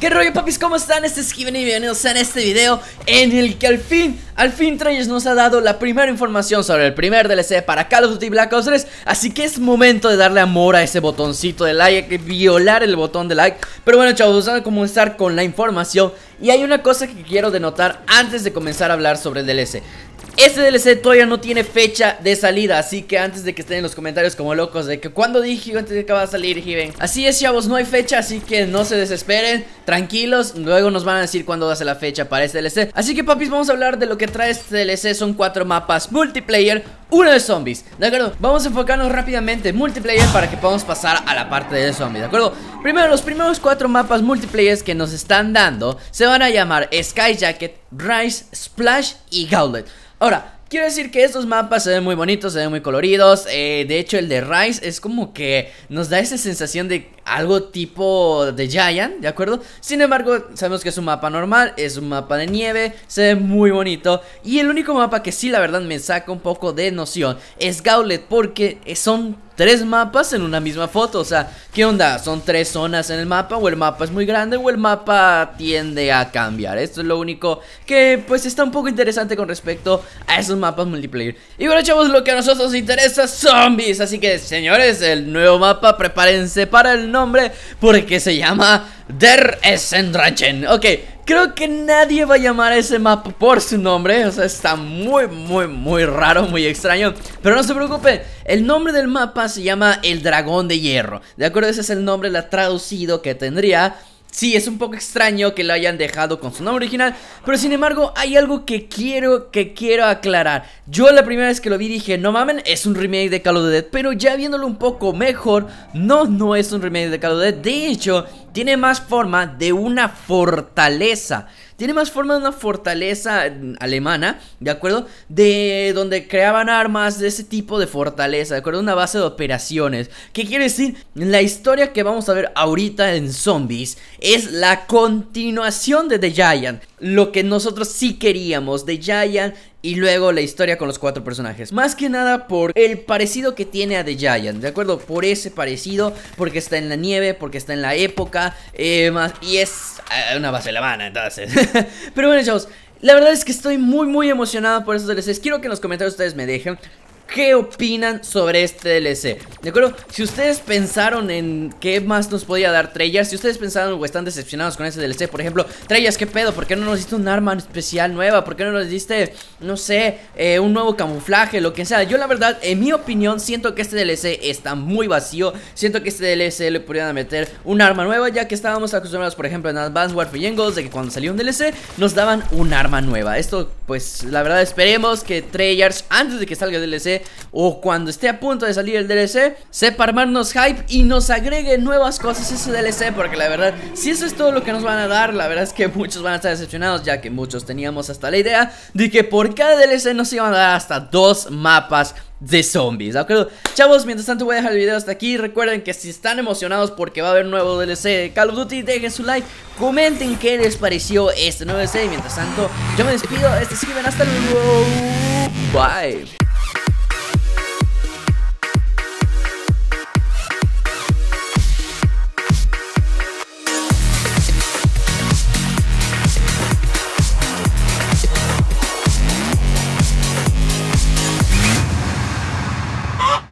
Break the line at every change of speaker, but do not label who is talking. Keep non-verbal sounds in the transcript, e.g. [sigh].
¿Qué rollo papis? ¿Cómo están? Este es Kevin y bienvenidos a este video en el que al fin, al fin Treyes nos ha dado la primera información sobre el primer DLC para Call of Duty Black Ops 3 Así que es momento de darle amor a ese botoncito de like, violar el botón de like Pero bueno chavos, vamos a comenzar con la información y hay una cosa que quiero denotar antes de comenzar a hablar sobre el DLC. Este DLC todavía no tiene fecha de salida, así que antes de que estén en los comentarios como locos de que cuando dije antes de que va a salir Given. Así es, chavos, no hay fecha, así que no se desesperen, tranquilos, luego nos van a decir cuándo hace la fecha para este DLC. Así que papis, vamos a hablar de lo que trae este DLC, son cuatro mapas multiplayer, uno de zombies, ¿de acuerdo? Vamos a enfocarnos rápidamente en multiplayer para que podamos pasar a la parte de zombies, ¿de acuerdo? Primero, los primeros cuatro mapas multiplayer que nos están dando se van a llamar Sky Jacket, Rise, Splash y Gauntlet Ahora, Quiero decir que estos mapas se ven muy bonitos, se ven muy coloridos. Eh, de hecho, el de Rice es como que nos da esa sensación de algo tipo de Giant, ¿de acuerdo? Sin embargo, sabemos que es un mapa normal, es un mapa de nieve, se ve muy bonito. Y el único mapa que sí, la verdad, me saca un poco de noción es Gauntlet, porque son tres mapas en una misma foto. O sea, ¿qué onda? ¿Son tres zonas en el mapa? ¿O el mapa es muy grande? ¿O el mapa tiende a cambiar? Esto es lo único que pues está un poco interesante con respecto a esos mapas multiplayer. Y bueno, chavos, lo que a nosotros nos interesa zombies. Así que, señores, el nuevo mapa, prepárense para el nombre porque se llama Der Essendrachen. Ok, Creo que nadie va a llamar a ese mapa por su nombre. O sea, está muy, muy, muy raro, muy extraño. Pero no se preocupe, el nombre del mapa se llama El Dragón de Hierro. De acuerdo, ese es el nombre, la traducido que tendría. Sí, es un poco extraño que lo hayan dejado con su nombre original, pero sin embargo hay algo que quiero, que quiero aclarar. Yo la primera vez que lo vi dije, no mamen, es un remake de Call of Duty, pero ya viéndolo un poco mejor, no, no es un remake de Call of Duty. De hecho, tiene más forma de una fortaleza. Tiene más forma de una fortaleza mm, alemana, ¿de acuerdo? De donde creaban armas de ese tipo de fortaleza, ¿de acuerdo? Una base de operaciones. ¿Qué quiere decir? La historia que vamos a ver ahorita en Zombies es la continuación de The Giant. Lo que nosotros sí queríamos. The Giant y luego la historia con los cuatro personajes. Más que nada por el parecido que tiene a The Giant, ¿de acuerdo? Por ese parecido, porque está en la nieve, porque está en la época, eh, más, y es eh, una base la mano, entonces. [laughs] Pero bueno, chavos. La verdad es que estoy muy muy emocionado por estos DLCs Quiero que en los comentarios ustedes me dejen qué opinan sobre este DLC. ¿De acuerdo? Si ustedes pensaron en qué más nos podía dar Treyarch, si ustedes pensaron o están decepcionados con este DLC, por ejemplo, Treyarch, ¿qué pedo? ¿Por qué no nos diste un arma especial nueva? ¿Por qué no nos diste, no sé, eh, un nuevo camuflaje, lo que sea? Yo la verdad, en mi opinión, siento que este DLC está muy vacío. Siento que este DLC le podrían meter un arma nueva, ya que estábamos acostumbrados, por ejemplo, en Advanced Warfare Angles, de que cuando salió un DLC nos daban un arma nueva. Esto, pues, la verdad, esperemos que Treyarch, antes de que salga el DLC, o cuando esté a punto de salir el DLC, sepa armarnos hype y nos agregue nuevas cosas ese DLC. Porque la verdad, si eso es todo lo que nos van a dar, la verdad es que muchos van a estar decepcionados, ya que muchos teníamos hasta la idea de que por cada DLC nos iban a dar hasta dos mapas de zombies, Chavos, mientras tanto voy a dejar el video hasta aquí Recuerden que si están emocionados porque va a haber nuevo DLC de Call of Duty Dejen su like, comenten qué les pareció este nuevo DLC Y mientras tanto, yo me despido, este hasta luego Bye